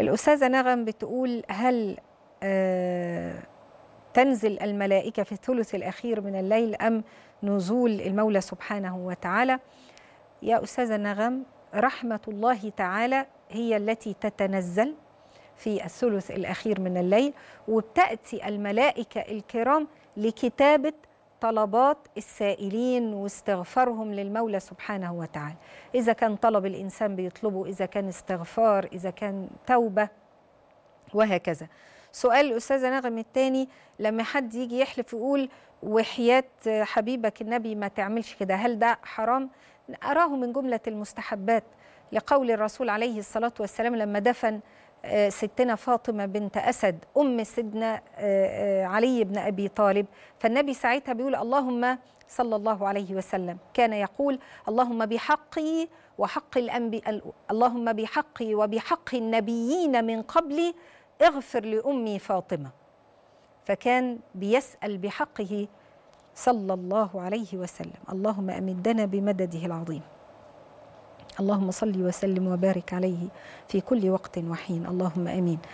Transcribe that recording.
الأستاذة نغم بتقول هل آه، تنزل الملائكة في الثلث الأخير من الليل أم نزول المولى سبحانه وتعالى يا أستاذة نغم رحمة الله تعالى هي التي تتنزل في الثلث الأخير من الليل وبتأتي الملائكة الكرام لكتابة طلبات السائلين واستغفارهم للمولى سبحانه وتعالى إذا كان طلب الإنسان بيطلبه إذا كان استغفار إذا كان توبة وهكذا سؤال الأستاذة نغم الثاني لما حد يجي يحلف يقول وحياة حبيبك النبي ما تعملش كده هل ده حرام؟ أراه من جملة المستحبات لقول الرسول عليه الصلاة والسلام لما دفن آه، ستنا فاطمة بنت أسد أم سيدنا آه، آه، علي بن أبي طالب فالنبي ساعتها بيقول اللهم صلى الله عليه وسلم كان يقول اللهم بحقي وحق الأنبياء اللهم بحقي وبحق النبيين من قبلي اغفر لأمي فاطمة فكان بيسأل بحقه صلى الله عليه وسلم اللهم أمدنا بمدده العظيم اللهم صل وسلم وبارك عليه في كل وقت وحين اللهم امين